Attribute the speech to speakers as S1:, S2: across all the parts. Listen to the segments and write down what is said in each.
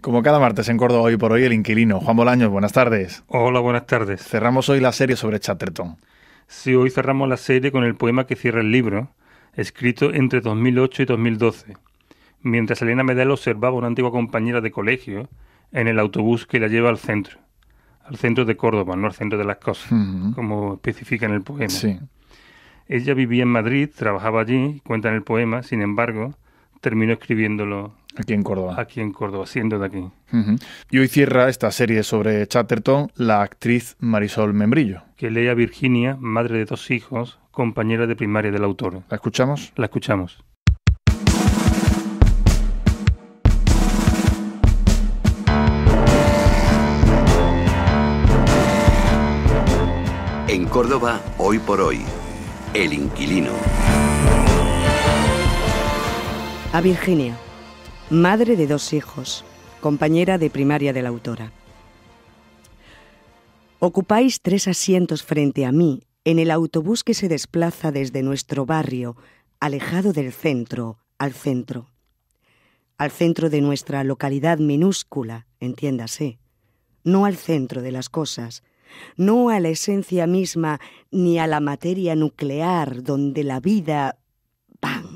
S1: Como cada martes en Córdoba, hoy por hoy, el inquilino. Juan Bolaños, buenas tardes. Hola, buenas tardes. Cerramos hoy la serie sobre Chatterton. Sí, hoy cerramos la serie con el poema que cierra el libro, escrito entre 2008 y 2012. Mientras Elena Medel observaba a una antigua compañera de colegio en el autobús que la lleva al centro. Al centro de Córdoba, no al centro de las cosas, como especifica en el poema. Ella vivía en Madrid, trabajaba allí, cuenta en el poema, sin embargo, terminó escribiéndolo Aquí en Córdoba. Aquí en Córdoba, siendo de aquí. Y hoy cierra esta serie sobre Chatterton la actriz Marisol Membrillo. Que lee a Virginia, madre de dos hijos, compañera de primaria del autor. ¿La escuchamos? La escuchamos.
S2: En Córdoba, hoy por hoy, El Inquilino. A Virginia madre de dos hijos, compañera de primaria de la autora. Ocupáis tres asientos frente a mí en el autobús que se desplaza desde nuestro barrio, alejado del centro, al centro. Al centro de nuestra localidad minúscula, entiéndase. No al centro de las cosas, no a la esencia misma ni a la materia nuclear donde la vida... ¡Bang!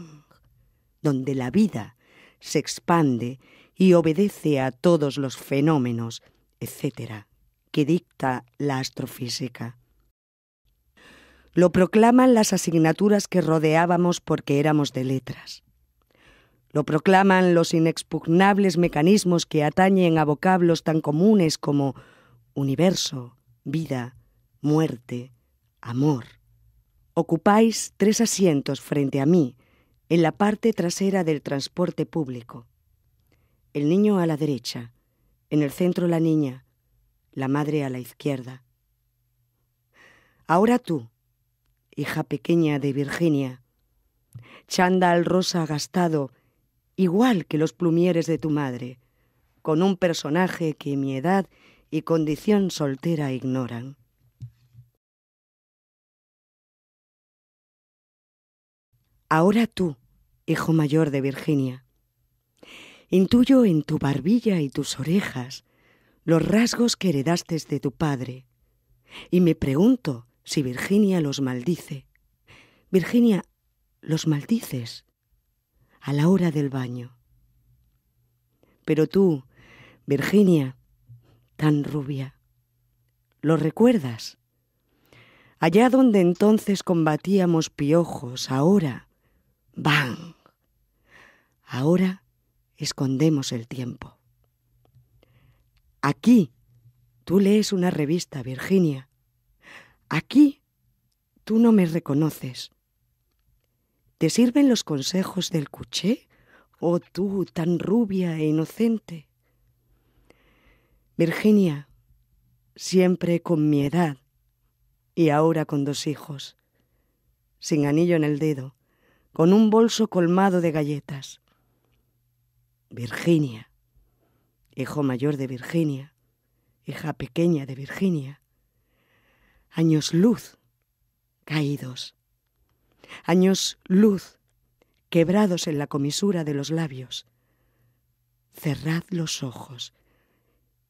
S2: Donde la vida se expande y obedece a todos los fenómenos, etc., que dicta la astrofísica. Lo proclaman las asignaturas que rodeábamos porque éramos de letras. Lo proclaman los inexpugnables mecanismos que atañen a vocablos tan comunes como universo, vida, muerte, amor. Ocupáis tres asientos frente a mí, en la parte trasera del transporte público. El niño a la derecha, en el centro la niña, la madre a la izquierda. Ahora tú, hija pequeña de Virginia, chanda al rosa gastado, igual que los plumieres de tu madre, con un personaje que mi edad y condición soltera ignoran. Ahora tú, hijo mayor de Virginia. Intuyo en tu barbilla y tus orejas los rasgos que heredaste de tu padre, y me pregunto si Virginia los maldice. Virginia, los maldices a la hora del baño. Pero tú, Virginia, tan rubia, ¿lo recuerdas? Allá donde entonces combatíamos piojos, ahora, van Ahora escondemos el tiempo. Aquí tú lees una revista, Virginia. Aquí tú no me reconoces. ¿Te sirven los consejos del cuché? ¿O oh, tú, tan rubia e inocente? Virginia, siempre con mi edad y ahora con dos hijos, sin anillo en el dedo, con un bolso colmado de galletas. Virginia, hijo mayor de Virginia, hija pequeña de Virginia, años luz caídos, años luz quebrados en la comisura de los labios. Cerrad los ojos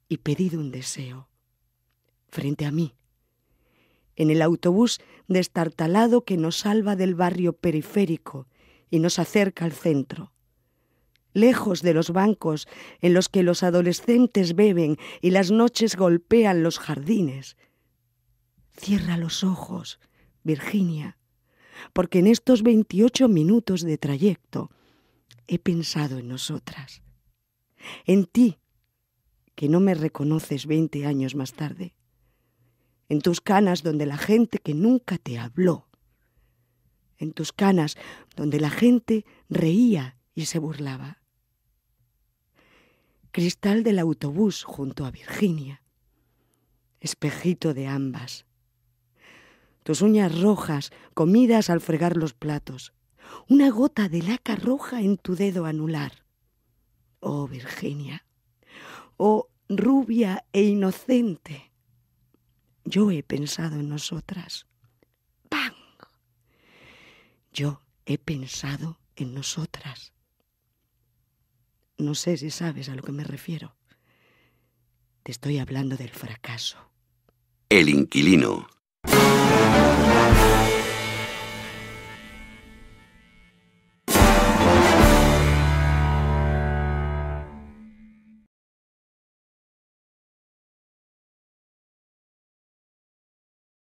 S2: y pedid un deseo frente a mí, en el autobús destartalado que nos salva del barrio periférico y nos acerca al centro lejos de los bancos en los que los adolescentes beben y las noches golpean los jardines. Cierra los ojos, Virginia, porque en estos 28 minutos de trayecto he pensado en nosotras, en ti, que no me reconoces 20 años más tarde, en tus canas donde la gente que nunca te habló, en tus canas donde la gente reía y se burlaba cristal del autobús junto a Virginia, espejito de ambas, tus uñas rojas comidas al fregar los platos, una gota de laca roja en tu dedo anular. Oh Virginia, oh rubia e inocente, yo he pensado en nosotras. ¡Pang! Yo he pensado en nosotras. No sé si sabes a lo que me refiero. Te estoy hablando del fracaso. El inquilino.